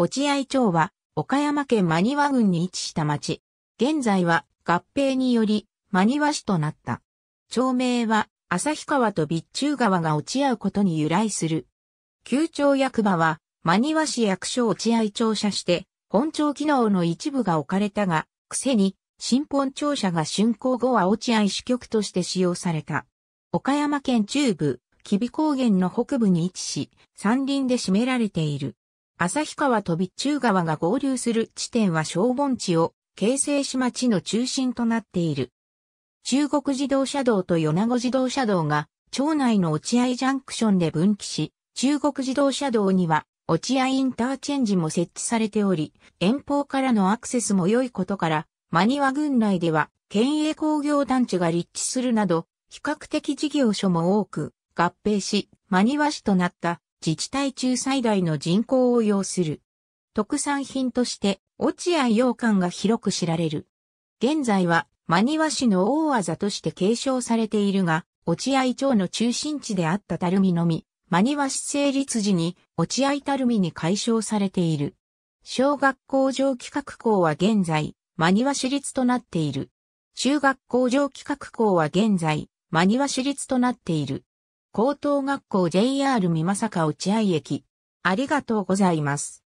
落合町は、岡山県真庭郡に位置した町。現在は合併により、真庭市となった。町名は、旭川と備中川が落ち合うことに由来する。旧町役場は、真庭市役所落合庁舎して、本庁機能の一部が置かれたが、くせに、新本庁舎が竣工後は落合支局として使用された。岡山県中部、吉備高原の北部に位置し、山林で占められている。旭川と備中川が合流する地点は小盆地を形成し町の中心となっている。中国自動車道と米子自動車道が町内の落合ジャンクションで分岐し、中国自動車道には落合インターチェンジも設置されており、遠方からのアクセスも良いことから、真庭郡内では県営工業団地が立地するなど、比較的事業所も多く合併し、真庭市となった自治体中最大の人口を要する。特産品として落合洋館が広く知られる。現在は真庭市の大技として継承されているが、落合町の中心地であったたるみのみ、真庭市成立時に落合たるみに解消されている。小学校上企画校は現在、真庭市立となっている。中学校上企画校は現在、真庭市立となっている。高等学校 JR 美か落合駅。ありがとうございます。